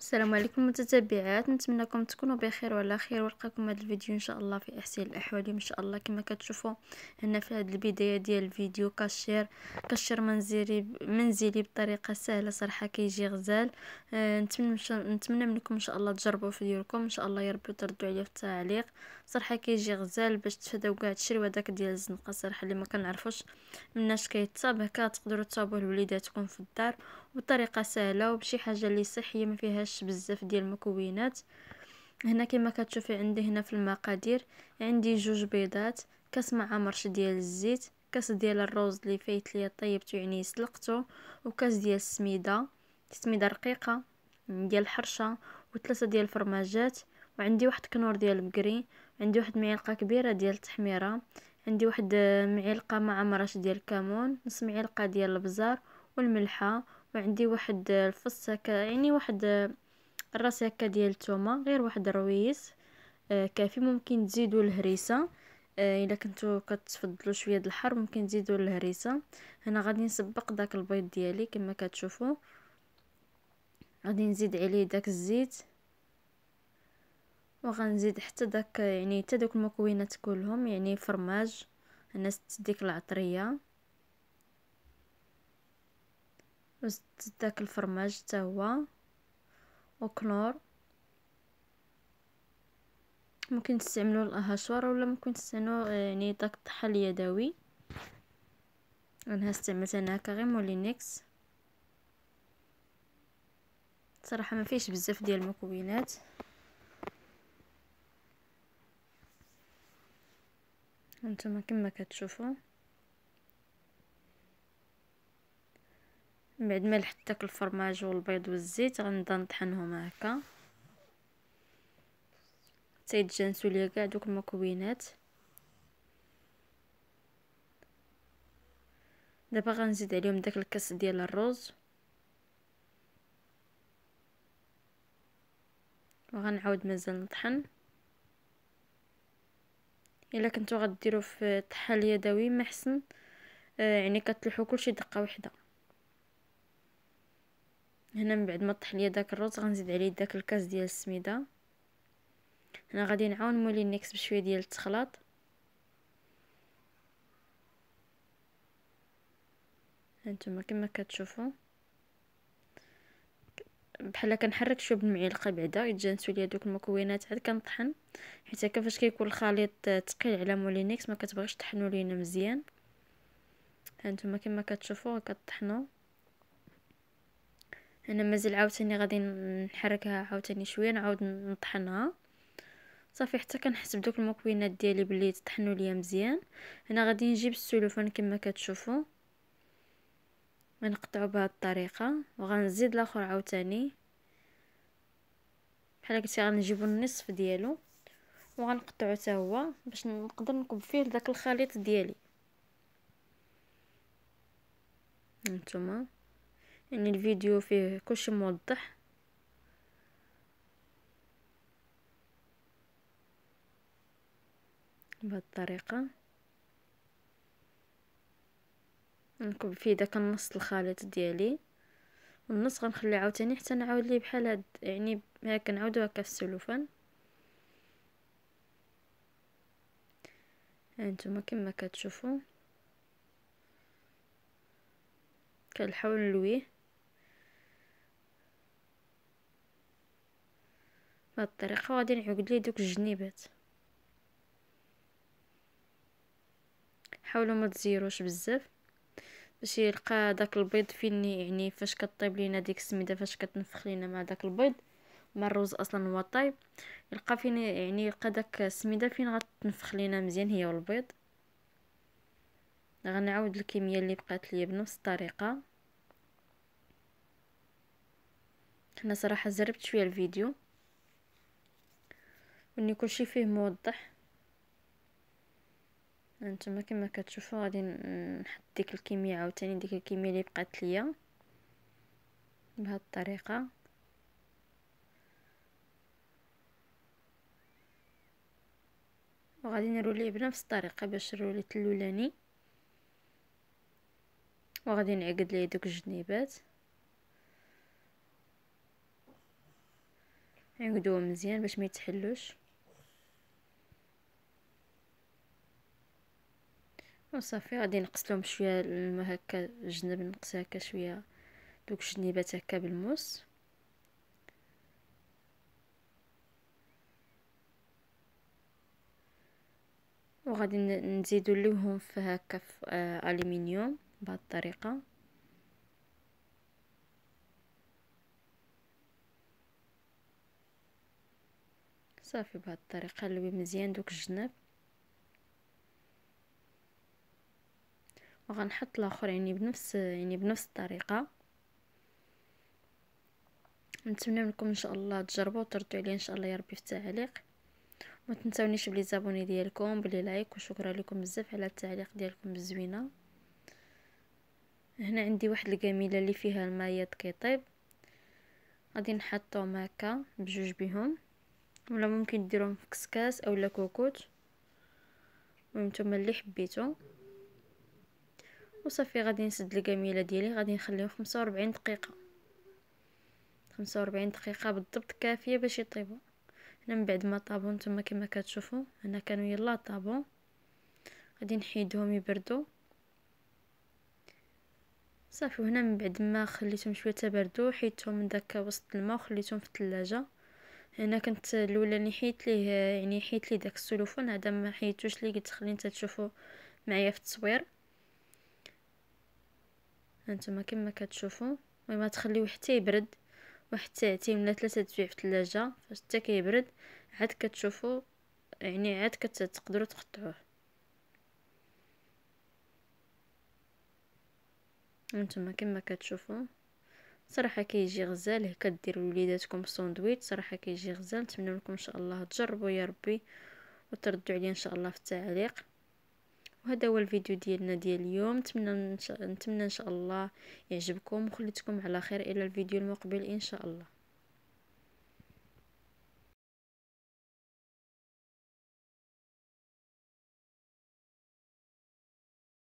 السلام عليكم متتبعات نتمنىكم تكونوا بخير وعلى خير ولقاكم هذا الفيديو ان شاء الله في احسن الاحوال ان شاء الله كما كتشوفوا هنا في هذه البدايه ديال الفيديو كاشير كاشير منزلي منزلي بطريقه سهله صراحه كيجي غزال آه نتمنى نتمنى منكم ان شاء الله تجربوا في ديالكم ان شاء الله يا ربي تردوا عليا في التعليق صراحه كيجي غزال باش تفداو كاع الشري داك ديال الزنقه صراحه اللي ما كنعرفوش مناش كيتصاب هكا تقدروا تصابوه لوليداتكم في الدار بطريقه سهله وبشي حاجه اللي صحيه ما فيهاش فيهاش بزاف ديال المكونات هنا كما كتشوفي عندي هنا في المقادير عندي جوج بيضات كاس مع مرش ديال الزيت كاس ديال الروز اللي فايت ليا طيبته يعني سلقته وكاس ديال السميده السميده رقيقه ديال الحرشه وثلاثه ديال الفرماجات وعندي واحد كنور ديال البقري عندي واحد معلقه كبيره ديال التحميره عندي واحد معلقه مع مراش ديال الكمون نص معلقه ديال البزار والملحه وعندي واحد الفص هكا يعني واحد الراس هكا ديال الثومه غير واحد الرويس آه، كافي ممكن تزيدوا الهريسه آه، الا كنتو كتفضلوا شويه د الحر ممكن تزيدوا الهريسه هنا غادي نسبق داك البيض ديالي كما كتشوفوا غادي نزيد عليه داك الزيت وغنزيد حتى داك يعني حتى دوك المكونات كلهم يعني فرماج انا ديك العطريه وزدت داك الفرماج حتى هو وكنور ممكن تستعملوا الهشوار ولا ممكن تستعملوا آه، يعني داك الطحه اليدوي انا استعملت انا كغيمو مولينيكس صراحه ما فيش بزاف ديال المكونات هانتوما كما كتشوفوا من بعد ما لحت داك الفرماج والبيض والزيت غنبدا نطحنهم هكا حتى يتجانسوا ليا كاع دوك المكونات دابا غنزيد عليهم داك الكاس ديال الرز وغنعاود مازال نطحن الا كنتو غديروا في طحال يدوي ما حسن آه، يعني كتلوحوا كلشي دقه واحده هنا من بعد ما طح ليا داك الرز غنزيد عليه داك الكاس ديال السميده هنا غادي نعاون نولي نيكس بشويه ديال التخلاط هانتوما كما كتشوفوا بحال كنحرك شويه بالمعلقه بعدا يتجانسوا ليا دوك المكونات عاد كنطحن حيت هكا فاش كيكون الخليط ثقيل على مولينيكس ما كتبغيش تطحنوا لينا مزيان هانتوما كما كتشوفوا كطحنوا انا مازال عاوتاني غادي نحركها عاوتاني شويه نعاود نطحنها صافي حتى كنحس بدوك المكونات ديالي بلي تطحنوا ليا مزيان انا غادي نجيب السلوفان كما كتشوفوا غنقطعو بهاد الطريقه وغنزيد الاخر عاوتاني بحال هكا غنجيبو النصف ديالو وغنقطعو حتى هو باش نقدر نكب فيه داك الخليط ديالي نتوما ان يعني الفيديو فيه كلشي موضح بهاد الطريقه نكب فيه داك النص الخليط ديالي والنص غنخليه عاوتاني حتى نعاود ليه بحال هاد يعني هاكا نعاودو هكا في السلوفان هانتوما كما كتشوفوا كنحاول نلويه بهاد الطريقه غادي نعقد ليه دوك الجنيبات حاولوا ما تزيروش بزاف باش يلقى داك البيض فين يعني فاش كطيب لينا ديك السميده فاش كتنفخ لينا مع داك البيض مع الرز اصلا هو طايب يلقى فين يعني يلقى داك السميده فين غتنفخ لينا مزيان هي والبيض غنعاود الكميه اللي بقات لي بنفس الطريقه انا صراحه زربت شويه الفيديو وان كلشي فيه موضح هانتوما يعني كما كتشوفوا غادي نحط ديك الكميه عاوتاني ديك الكميه اللي بقات ليا بهذه الطريقه وغادي ليه بنفس الطريقه باش روليت اللولاني وغادي نعقد ليه دوك الجنيبات نعقدوهم مزيان باش ما يتحلوش وصافي غادي نقص لهم شويه الماء هكا الجنب نقص هكا شويه دوك الجنيبات هكا بالموس وغادي نزيدو لهم في هكا في آه، الومنيوم بهاد الطريقه صافي بهاد الطريقه قلبي مزيان دوك الجناب وغنحط الاخر يعني بنفس يعني بنفس الطريقه نتمنى منكم ان شاء الله تجربوا وتردوا عليا ان شاء الله يا ربي في التعليق ما تنساونيش بلي زابوني ديالكم بلي لايك وشكرا لكم بزاف على التعليق ديالكم الزوينه هنا عندي واحد الكميله اللي فيها المايات كيطيب غادي نحطهم هكا بجوج بهم ولا ممكن ديروهم في كسكاس اولا كوكوت نتوما اللي حبيتو وصافي غادي نسد الكميله ديالي غادي نخليهم 45 دقيقه 45 دقيقه بالضبط كافيه باش يطيبوا هنا من بعد ما طابو نتوما كما كتشوفوا هنا كانوا يلا طابو غادي نحيدهم يبردوا صافي وهنا من بعد ما خليتهم شويه تبردوا حيدتهم من داك وسط الماء وخليتهم في الثلاجه انا كنت الاولى اللي حيت ليه يعني حيت ليه داك السلوفون هذا ما حيتوش ليه قلت خلي انت تشوفوا معايا في التصوير هانتوما كما كتشوفوا المهم تخليوه حتى يبرد واحد ساعتين ولا ثلاثه تبيع في الثلاجه فاش حتى كيبرد عاد كتشوفوا يعني عاد كتقدروا تقطعوه هانتوما كما كتشوفوا صراحه كيجي غزال هكا ديروا لوليداتكم الساندويتش صراحه كيجي غزال نتمنى لكم ان شاء الله تجربوا يا ربي وتردوا عليا ان شاء الله في التعليق وهذا هو الفيديو ديالنا ديال اليوم نتمنى نتمنى ان شاء الله يعجبكم وخليتكم على خير الى الفيديو المقبل ان شاء الله